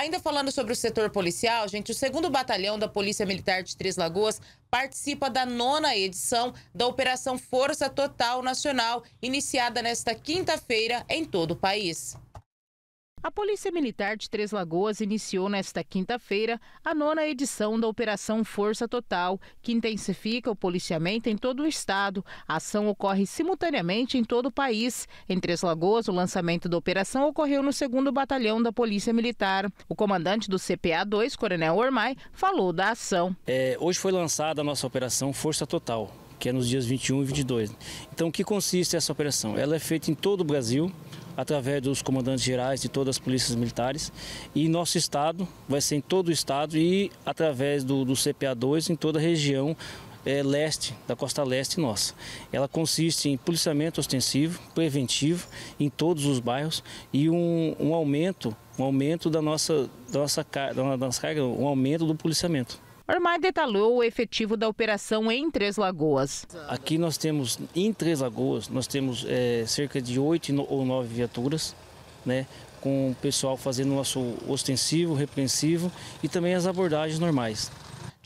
Ainda falando sobre o setor policial, gente, o segundo batalhão da Polícia Militar de Três Lagoas participa da nona edição da Operação Força Total Nacional, iniciada nesta quinta-feira em todo o país. A Polícia Militar de Três Lagoas iniciou nesta quinta-feira a nona edição da Operação Força Total, que intensifica o policiamento em todo o estado. A ação ocorre simultaneamente em todo o país. Em Três Lagoas, o lançamento da operação ocorreu no 2 Batalhão da Polícia Militar. O comandante do CPA-2, Coronel Ormai, falou da ação. É, hoje foi lançada a nossa Operação Força Total que é nos dias 21 e 22. Então, o que consiste essa operação? Ela é feita em todo o Brasil, através dos comandantes gerais de todas as polícias militares. E nosso estado vai ser em todo o estado e através do, do CPA2 em toda a região é, leste, da costa leste nossa. Ela consiste em policiamento ostensivo, preventivo em todos os bairros e um, um aumento, um aumento da nossa, da nossa, da nossa carga, um aumento do policiamento. Ormai detalhou o efetivo da operação em Três Lagoas. Aqui nós temos, em Três Lagoas, nós temos é, cerca de oito ou nove viaturas, né? com o pessoal fazendo o nosso ostensivo, repreensivo e também as abordagens normais.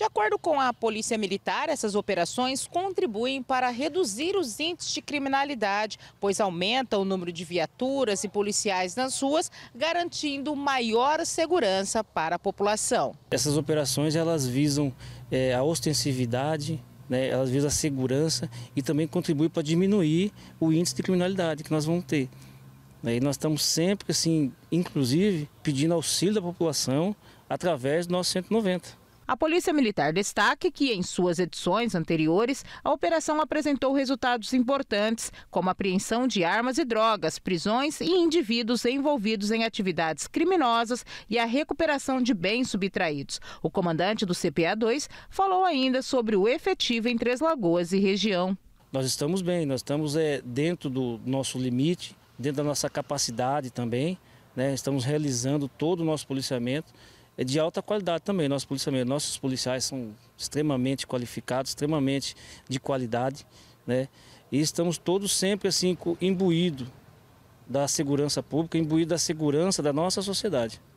De acordo com a Polícia Militar, essas operações contribuem para reduzir os índices de criminalidade, pois aumenta o número de viaturas e policiais nas ruas, garantindo maior segurança para a população. Essas operações elas visam é, a ostensividade, né, elas visam a segurança e também contribuem para diminuir o índice de criminalidade que nós vamos ter. Né, e nós estamos sempre, assim, inclusive, pedindo auxílio da população através do nosso 190. A Polícia Militar destaca que, em suas edições anteriores, a operação apresentou resultados importantes, como apreensão de armas e drogas, prisões e indivíduos envolvidos em atividades criminosas e a recuperação de bens subtraídos. O comandante do CPA-2 falou ainda sobre o efetivo em Três Lagoas e região. Nós estamos bem, nós estamos é, dentro do nosso limite, dentro da nossa capacidade também, né? estamos realizando todo o nosso policiamento é de alta qualidade também. Nosso policiamento, nossos policiais são extremamente qualificados, extremamente de qualidade, né? E estamos todos sempre assim imbuído da segurança pública, imbuídos da segurança da nossa sociedade.